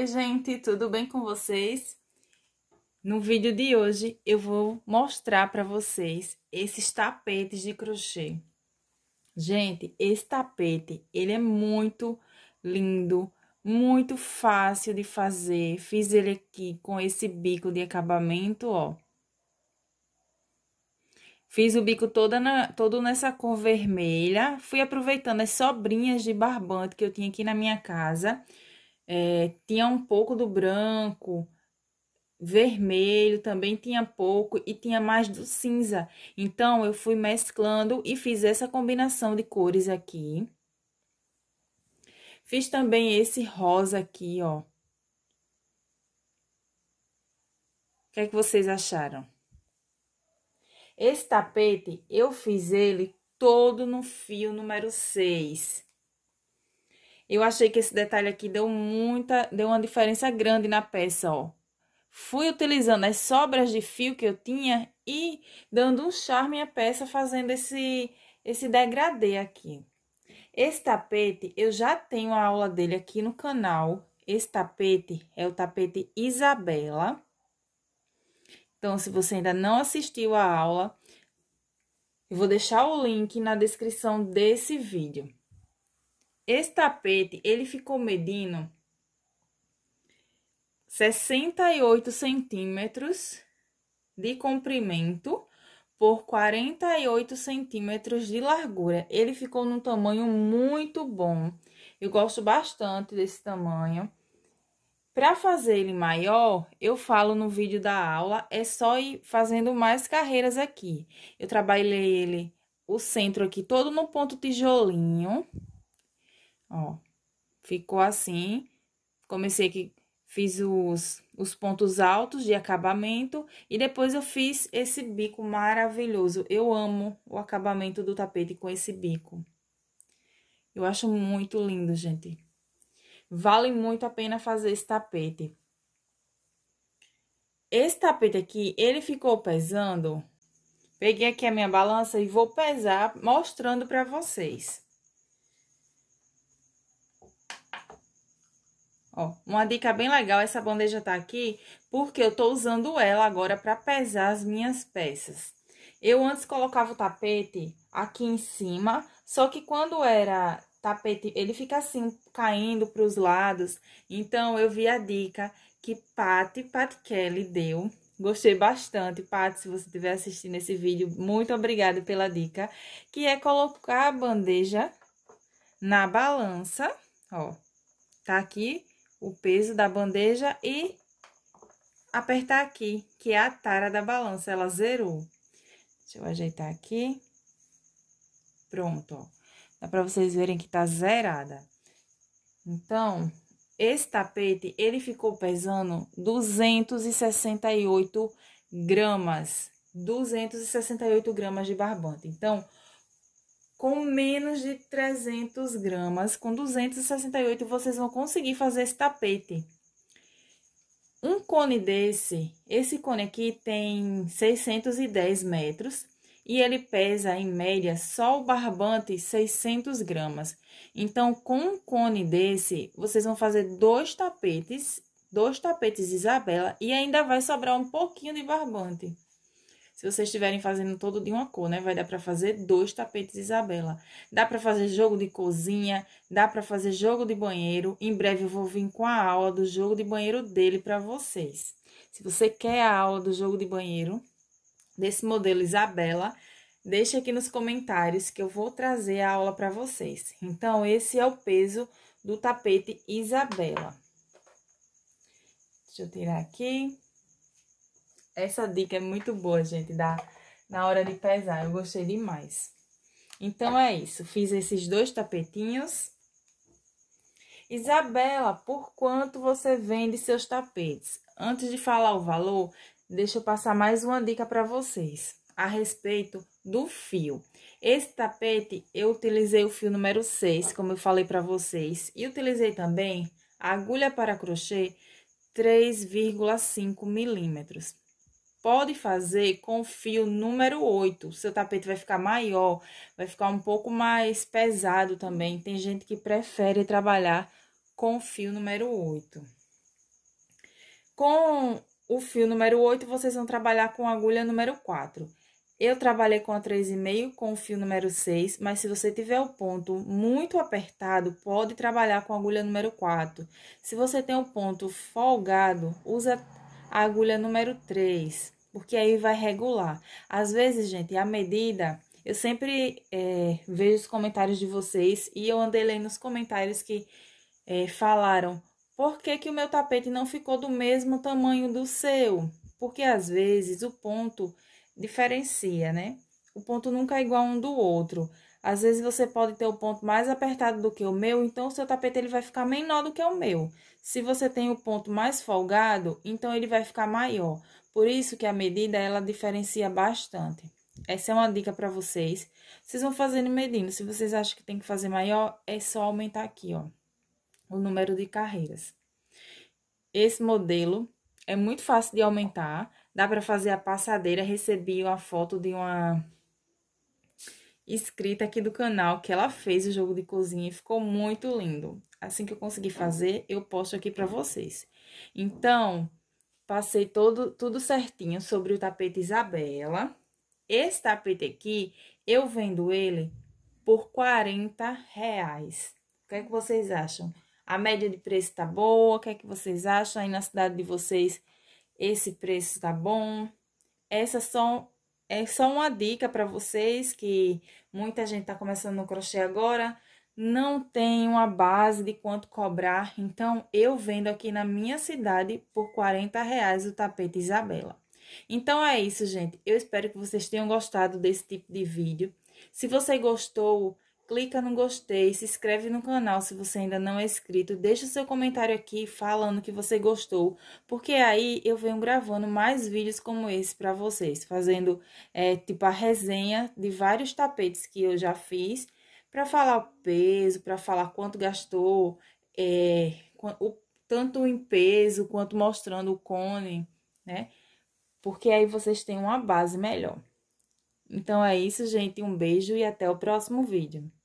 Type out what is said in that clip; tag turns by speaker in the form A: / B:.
A: Oi, gente, tudo bem com vocês? No vídeo de hoje eu vou mostrar para vocês esses tapetes de crochê. Gente, esse tapete, ele é muito lindo, muito fácil de fazer. Fiz ele aqui com esse bico de acabamento, ó. Fiz o bico toda na, todo nessa cor vermelha. Fui aproveitando as sobrinhas de barbante que eu tinha aqui na minha casa é, tinha um pouco do branco, vermelho também tinha pouco e tinha mais do cinza. Então, eu fui mesclando e fiz essa combinação de cores aqui. Fiz também esse rosa aqui, ó. O que é que vocês acharam? Esse tapete, eu fiz ele todo no fio número 6. Eu achei que esse detalhe aqui deu muita, deu uma diferença grande na peça, ó. Fui utilizando as sobras de fio que eu tinha e dando um charme à peça fazendo esse, esse degradê aqui. Esse tapete, eu já tenho a aula dele aqui no canal. Esse tapete é o tapete Isabela. Então, se você ainda não assistiu a aula, eu vou deixar o link na descrição desse vídeo. Esse tapete, ele ficou medindo 68 centímetros de comprimento por 48 centímetros de largura. Ele ficou num tamanho muito bom. Eu gosto bastante desse tamanho. Para fazer ele maior, eu falo no vídeo da aula, é só ir fazendo mais carreiras aqui. Eu trabalhei ele, o centro aqui todo no ponto tijolinho, Ó, ficou assim. Comecei que fiz os, os pontos altos de acabamento e depois eu fiz esse bico maravilhoso. Eu amo o acabamento do tapete com esse bico. Eu acho muito lindo, gente. Vale muito a pena fazer esse tapete. Esse tapete aqui, ele ficou pesando... Peguei aqui a minha balança e vou pesar mostrando para vocês. Ó, uma dica bem legal, essa bandeja tá aqui porque eu tô usando ela agora para pesar as minhas peças. Eu antes colocava o tapete aqui em cima, só que quando era tapete, ele fica assim, caindo para os lados. Então, eu vi a dica que Pati, Pati Kelly deu. Gostei bastante, Pati, se você estiver assistindo esse vídeo, muito obrigada pela dica. Que é colocar a bandeja na balança, ó, tá aqui o peso da bandeja e apertar aqui, que é a tara da balança, ela zerou. Deixa eu ajeitar aqui. Pronto, ó. Dá pra vocês verem que tá zerada. Então, esse tapete, ele ficou pesando 268 gramas. 268 gramas de barbante. Então, com menos de 300 gramas. Com 268, vocês vão conseguir fazer esse tapete. Um cone desse, esse cone aqui tem 610 metros e ele pesa, em média, só o barbante 600 gramas. Então, com um cone desse, vocês vão fazer dois tapetes, dois tapetes Isabela e ainda vai sobrar um pouquinho de barbante. Se vocês estiverem fazendo todo de uma cor, né? Vai dar para fazer dois tapetes Isabela. Dá para fazer jogo de cozinha, dá para fazer jogo de banheiro. Em breve eu vou vir com a aula do jogo de banheiro dele para vocês. Se você quer a aula do jogo de banheiro desse modelo Isabela, deixe aqui nos comentários que eu vou trazer a aula para vocês. Então, esse é o peso do tapete Isabela. Deixa eu tirar aqui. Essa dica é muito boa, gente, da, na hora de pesar. Eu gostei demais. Então, é isso. Fiz esses dois tapetinhos. Isabela, por quanto você vende seus tapetes? Antes de falar o valor, deixa eu passar mais uma dica para vocês a respeito do fio. Esse tapete eu utilizei o fio número 6, como eu falei para vocês, e utilizei também a agulha para crochê 3,5 milímetros pode fazer com o fio número 8. Seu tapete vai ficar maior, vai ficar um pouco mais pesado também. Tem gente que prefere trabalhar com o fio número 8. Com o fio número 8, vocês vão trabalhar com agulha número 4. Eu trabalhei com a 3,5 com o fio número 6, mas se você tiver o ponto muito apertado, pode trabalhar com a agulha número 4. Se você tem o ponto folgado, usa a agulha número 3 porque aí vai regular. Às vezes, gente, a medida. Eu sempre é, vejo os comentários de vocês e eu andei lendo os comentários que é, falaram por que, que o meu tapete não ficou do mesmo tamanho do seu? Porque às vezes o ponto diferencia, né? O ponto nunca é igual um do outro. Às vezes você pode ter o ponto mais apertado do que o meu, então o seu tapete ele vai ficar menor do que o meu. Se você tem o ponto mais folgado, então ele vai ficar maior. Por isso que a medida, ela diferencia bastante. Essa é uma dica para vocês. Vocês vão fazendo medindo. Se vocês acham que tem que fazer maior, é só aumentar aqui, ó, o número de carreiras. Esse modelo é muito fácil de aumentar. Dá para fazer a passadeira. Recebi uma foto de uma escrita aqui do canal que ela fez o jogo de cozinha e ficou muito lindo. Assim que eu conseguir fazer, eu posto aqui para vocês. Então, passei todo, tudo certinho sobre o tapete Isabela. Esse tapete aqui, eu vendo ele por 40 reais. O que é que vocês acham? A média de preço tá boa? O que é que vocês acham? Aí na cidade de vocês, esse preço tá bom? Essas são é só uma dica para vocês que muita gente está começando no crochê agora, não tem uma base de quanto cobrar, então eu vendo aqui na minha cidade por 40 reais o tapete Isabela. Então é isso, gente. Eu espero que vocês tenham gostado desse tipo de vídeo. Se você gostou, clica no gostei, se inscreve no canal se você ainda não é inscrito, deixa seu comentário aqui falando que você gostou, porque aí eu venho gravando mais vídeos como esse para vocês, fazendo é, tipo a resenha de vários tapetes que eu já fiz, para falar o peso, para falar quanto gastou, é, o, tanto em peso quanto mostrando o cone, né? Porque aí vocês têm uma base melhor. Então é isso, gente. Um beijo e até o próximo vídeo.